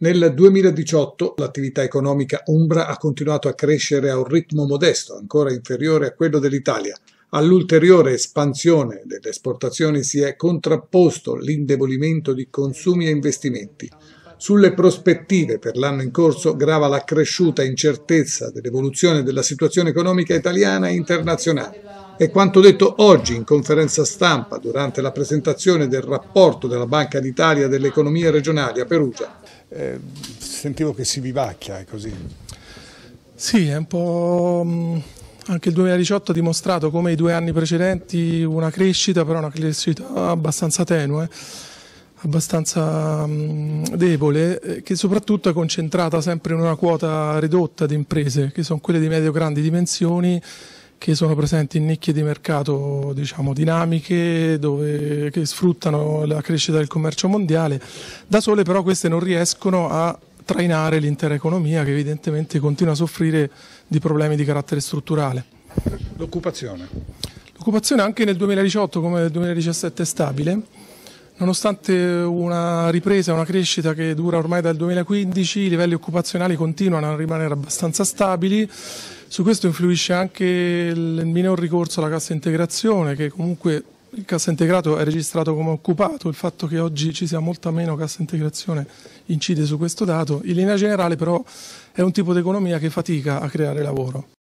Nel 2018 l'attività economica umbra ha continuato a crescere a un ritmo modesto, ancora inferiore a quello dell'Italia. All'ulteriore espansione delle esportazioni si è contrapposto l'indebolimento di consumi e investimenti. Sulle prospettive per l'anno in corso grava la cresciuta incertezza dell'evoluzione della situazione economica italiana e internazionale. È quanto detto oggi in conferenza stampa durante la presentazione del rapporto della Banca d'Italia dell'economia regionale a Perugia. Eh, sentivo che si vivacchia, è così? Sì, è un po'... Mm, anche il 2018 ha dimostrato, come i due anni precedenti, una crescita, però una crescita abbastanza tenue, abbastanza mm, debole, eh, che soprattutto è concentrata sempre in una quota ridotta di imprese, che sono quelle di medio-grandi dimensioni che sono presenti in nicchie di mercato diciamo, dinamiche dove, che sfruttano la crescita del commercio mondiale, da sole però queste non riescono a trainare l'intera economia che evidentemente continua a soffrire di problemi di carattere strutturale. L'occupazione. L'occupazione anche nel 2018 come nel 2017 è stabile Nonostante una ripresa, una crescita che dura ormai dal 2015, i livelli occupazionali continuano a rimanere abbastanza stabili. Su questo influisce anche il minor ricorso alla cassa integrazione, che comunque il cassa integrato è registrato come occupato, il fatto che oggi ci sia molta meno cassa integrazione incide su questo dato. In linea generale però è un tipo di economia che fatica a creare lavoro.